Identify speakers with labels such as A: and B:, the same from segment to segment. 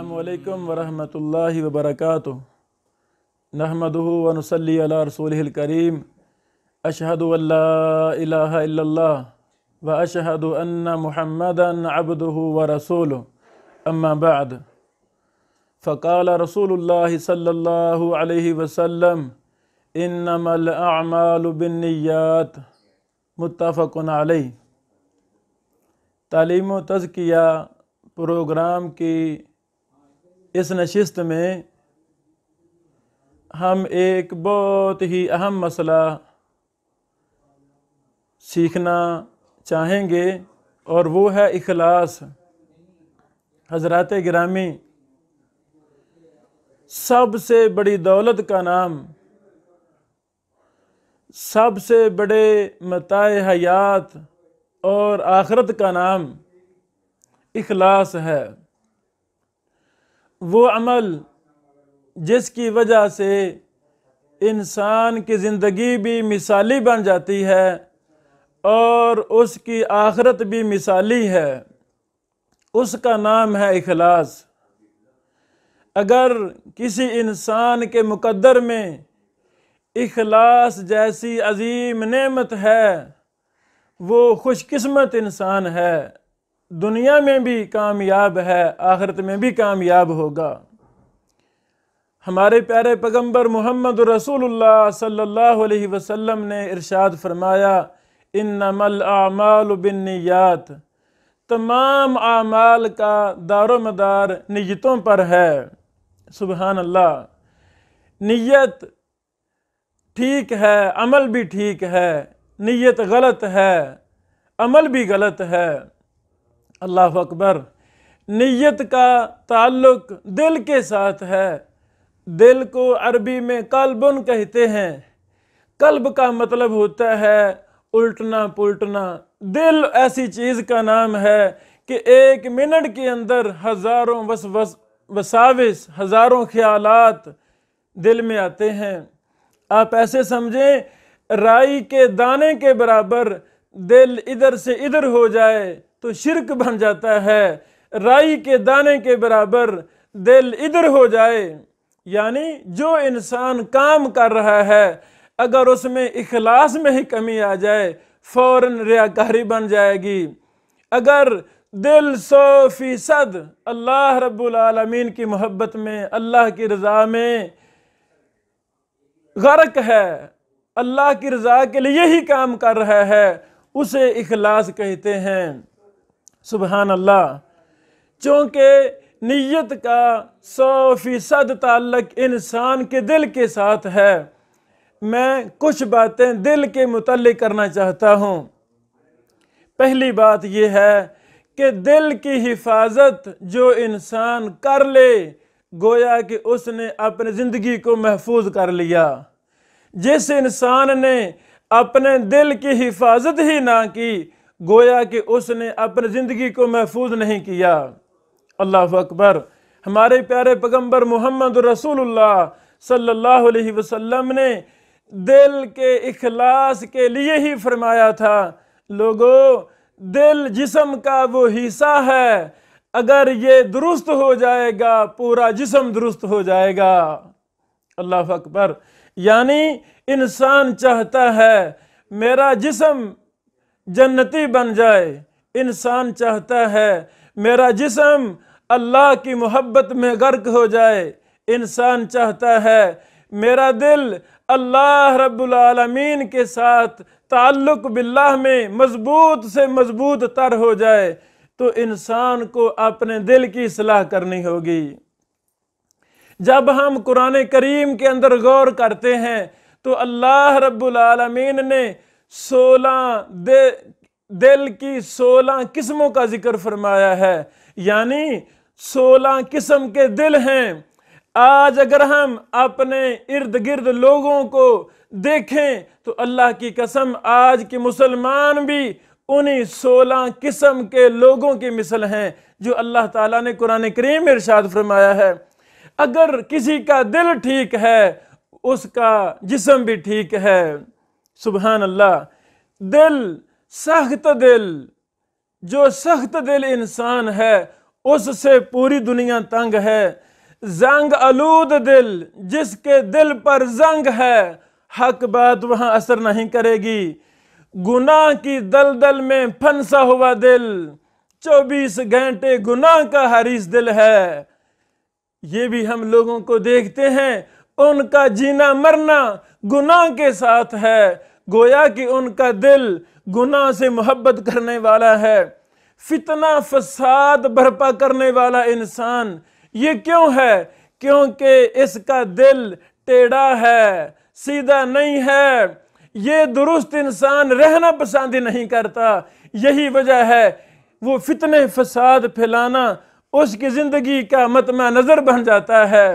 A: अलैक्म वरहमत ला वबरक नहमद वनसली रसूलकरीम अशहद व अशहद अन महमदन अबद व रसूल अम्माबाद फ़काल रसूल सल्ला वसम इनमल बिन्यात मुतफ़न आलही तालीम तज़किया प्रोग्राम की इस नशस्त में हम एक बहुत ही अहम मसला सीखना चाहेंगे और वो है इखलास हजरत ग्रामी सबसे बड़ी दौलत का नाम सबसे बड़े मताए हयात और आखरत का नाम इखलास है वो अमल जिसकी वजह से इंसान की ज़िंदगी भी मिसाली बन जाती है और उसकी आखरत भी मिसाली है उसका नाम है इखलास अगर किसी इंसान के मुकद्दर में इखलास जैसी अजीम नेमत है वो खुशकस्मत इंसान है दुनिया में भी कामयाब है आखिरत में भी कामयाब होगा हमारे प्यारे पैगंबर मोहम्मद रसूल सल्लल्लाहु अलैहि वसल्लम ने इरशाद फरमाया इन नमल आमाल बिनयात तमाम आमाल का दारोमदार नियतों पर है सुबहान अल्लाह नीयत ठीक है अमल भी ठीक है नीयत गलत है अमल भी गलत है अल्लाह अकबर नियत का ताल्लुक दिल के साथ है दिल को अरबी में कल्बन कहते हैं कल्ब का मतलब होता है उल्टना पुलटना दिल ऐसी चीज़ का नाम है कि एक मिनट के अंदर हज़ारों वस वस वसाविस हज़ारों ख्यालात दिल में आते हैं आप ऐसे समझें राई के दाने के बराबर दिल इधर से इधर हो जाए तो शिरक बन जाता है राई के दाने के बराबर दिल इधर हो जाए यानी जो इंसान काम कर रहा है अगर उसमें इखलास में ही कमी आ जाए फ़ौर रियाकारी बन जाएगी अगर दिल सौ फीसद अल्लाह रबालमीन की मोहब्बत में अल्लाह की रज़ा में गर्क है अल्लाह की रज़ा के लिए ही काम कर रहा है उसे इखलास कहते हैं सुबहान अल्लाह चूँकि नीयत का सौ फ़ीसद ताल्लक इंसान के दिल के साथ है मैं कुछ बातें दिल के मुतल करना चाहता हूँ पहली बात यह है कि दिल की हिफाजत जो इंसान कर ले गोया कि उसने अपनी ज़िंदगी को महफूज कर लिया जिस इंसान ने अपने दिल की हिफाजत ही ना की गोया कि उसने अपनी ज़िंदगी को महफूज नहीं किया अल्लाह अकबर हमारे प्यारे पैगम्बर मोहम्मद रसूलुल्लाह सल्लल्लाहु अलैहि वसल्लम ने दिल के इखलास के लिए ही फरमाया था लोगो दिल जिसम का वो हिस्सा है अगर ये दुरुस्त हो जाएगा पूरा जिसम दुरुस्त हो जाएगा अल्लाह अकबर यानी इंसान चाहता है मेरा जिसम जन्नती बन जाए इंसान चाहता है मेरा जिसम अल्लाह की मोहब्बत में गर्क हो जाए इंसान चाहता है मेरा दिल अल्लाह रबालमीन के साथ ताल्लुक़ बिल्लाह में मजबूत से मजबूत तर हो जाए तो इंसान को अपने दिल की सलाह करनी होगी जब हम कुरान करीम के अंदर गौर करते हैं तो अल्लाह रब्लमीन ने सोलह दे, दिल की सोलह किस्मों का जिक्र फरमाया है यानी सोलह किस्म के दिल हैं आज अगर हम अपने इर्द गिर्द लोगों को देखें तो अल्लाह की कसम आज के मुसलमान भी उन्हीं सोलह किस्म के लोगों की मिसल हैं जो अल्लाह ताला ने कुरान करीम इरशाद फरमाया है अगर किसी का दिल ठीक है उसका जिसम भी ठीक है सुबहान अल्लाह दिल सख्त दिल जो सख्त दिल इंसान है उससे पूरी दुनिया तंग है जंग आलूद दिल जिसके दिल पर जंग है हक बात वहाँ असर नहीं करेगी गुनाह की दलदल में फंसा हुआ दिल चौबीस घंटे गुनाह का हरीस दिल है ये भी हम लोगों को देखते हैं उनका जीना मरना गुनाह के साथ है गोया कि उनका दिल गुना से मोहब्बत करने वाला है फितना फसाद बर्पा करने वाला इंसान ये क्यों है क्योंकि इसका दिल टेढ़ा है सीधा नहीं है ये दुरुस्त इंसान रहना पसंद नहीं करता यही वजह है वो फितने फसाद फैलाना उसकी ज़िंदगी का मतमा नज़र बन जाता है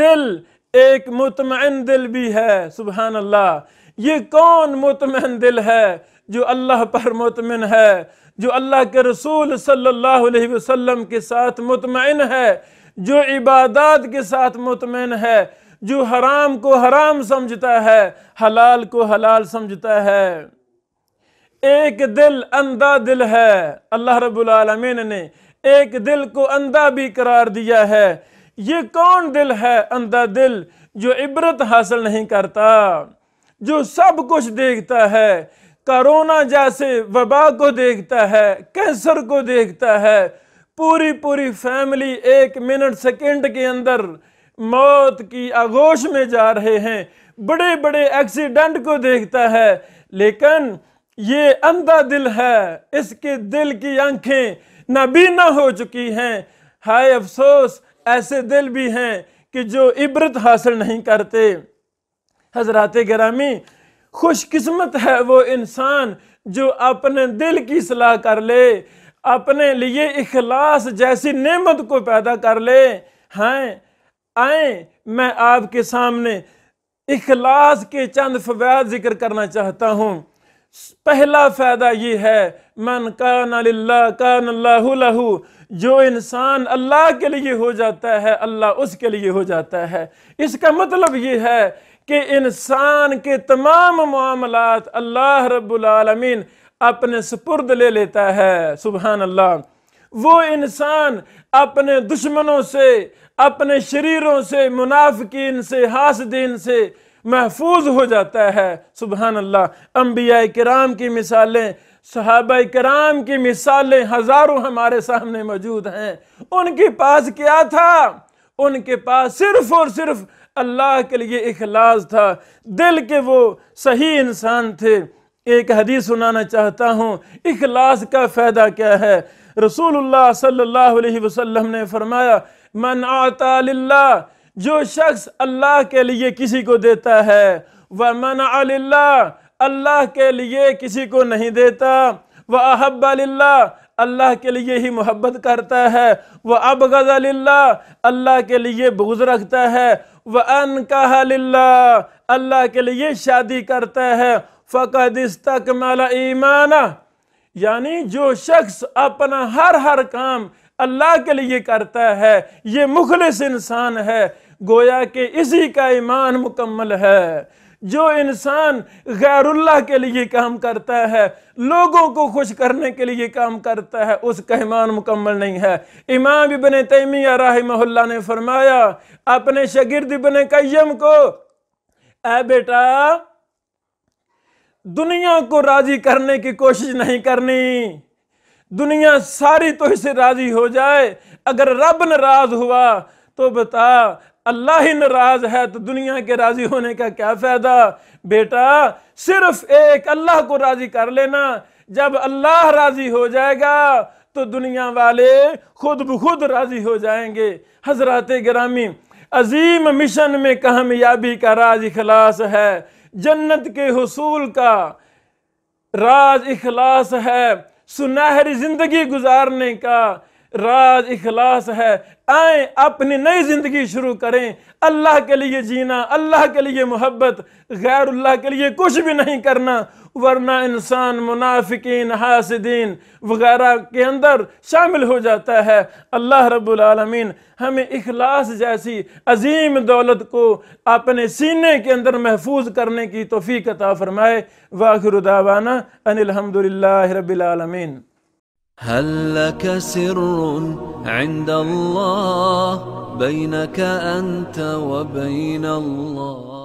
A: दिल एक मुतमिन दिल भी है सुबहानल्ला अल्लाह ये कौन मुतमिन दिल है जो अल्लाह पर मुतमिन है जो अल्लाह के रसूल सल्लल्लाहु अलैहि वसल्लम के साथ मुतमिन है जो इबादत के साथ मुतमिन है जो हराम को हराम समझता है हलाल को हलाल समझता है एक दिल अंधा दिल है अल्लाह रब्बुल रबालमीन ने एक दिल को अंधा भी करार दिया है ये कौन दिल है अंधा दिल जो इबरत हासिल नहीं करता जो सब कुछ देखता है कोरोना जैसे वबा को देखता है कैंसर को देखता है पूरी पूरी फैमिली एक मिनट सेकंड के अंदर मौत की आगोश में जा रहे हैं बड़े बड़े एक्सीडेंट को देखता है लेकिन ये अंधा दिल है इसके दिल की आंखें नबीना हो चुकी हैं हाय अफसोस ऐसे दिल भी हैं कि जो इबरत हासिल नहीं करते हजरत ग्रामी खुशकस्मत है वो इंसान जो अपने दिल की सलाह कर ले अपने लिए इखलास जैसी नेमत को पैदा कर ले हैं आए मैं आपके सामने इखलास के चंद फवैद जिक्र करना चाहता हूँ पहला फ़ायदा ये है मन कान अल्लाह कान अल्लाह जो इंसान अल्लाह के लिए हो जाता है अल्लाह उसके लिए हो जाता है इसका मतलब ये है कि इंसान के तमाम मामलात अल्लाह रब्लमीन अपने सुपुर्द ले लेता है सुबहान अल्लाह वो इंसान अपने दुश्मनों से अपने शरीरों से मुनाफिकीन से हासदीन से महफूज हो जाता है सुबहान अल्लाह अम्बिया कराम की मिसालें सहाब कराम की मिसालें हज़ारों हमारे सामने मौजूद हैं उनके पास क्या था उनके पास सिर्फ और सिर्फ अल्लाह के लिए इखलास था दिल के वो सही इंसान थे एक हदीस सुनाना चाहता हूँ इखलास का फ़ायदा क्या है रसूलुल्लाह सल्लल्लाहु अलैहि वसल्लम ने फरमाया मन आता जो शख्स अल्लाह के लिए किसी को देता है व मन अल्लाह के लिए किसी को नहीं देता व अहब अल्लाह के लिए ही मोहब्बत करता है वह अब गज़ल्ला अल्लाह के लिए बुज रखता है वह अन कहल्ला अल्लाह के लिए शादी करता है तक माला ईमाना यानी जो शख्स अपना हर हर काम अल्लाह के लिए करता है ये मुखलिस इंसान है गोया के इसी का ईमान मुकम्मल है जो इंसान गैरुल्लाह के लिए काम करता है लोगों को खुश करने के लिए काम करता है उसका ईमान मुकम्मल नहीं है इमाम इबन तैमिया राहिमहुल्ला ने फरमाया अपने शगिर्द इबन कैम को ए बेटा दुनिया को राजी करने की कोशिश नहीं करनी दुनिया सारी तो इसे राजी हो जाए अगर रब नाराज हुआ तो बता अल्लाह ही नाराज है तो दुनिया के राजी होने का क्या फ़ायदा बेटा सिर्फ एक अल्लाह को राजी कर लेना जब अल्लाह राजी हो जाएगा तो दुनिया वाले खुद ब खुद राजी हो जाएंगे हजरत ग्रामी अजीम मिशन में कामयाबी का राज इखलास है जन्नत के हसूल का राज इखलास है सुनहरी ज़िंदगी गुजारने का राज इखलास है आए अपनी नई ज़िंदगी शुरू करें अल्लाह के लिए जीना अल्लाह के लिए मोहब्बत गैरुल्लाह के लिए कुछ भी नहीं करना वरना इंसान मुनाफिकीन हासदीन वगैरह के अंदर शामिल हो जाता है अल्लाह रब्बुल रबालमीन हमें इखलास जैसी अजीम दौलत को अपने सीने के अंदर महफूज करने की तोफ़ी अता फ़रमाए वाखिर दावाना अनिलहमदिल्ला रबालमीन هل لك سر عند الله بينك أنت وبين الله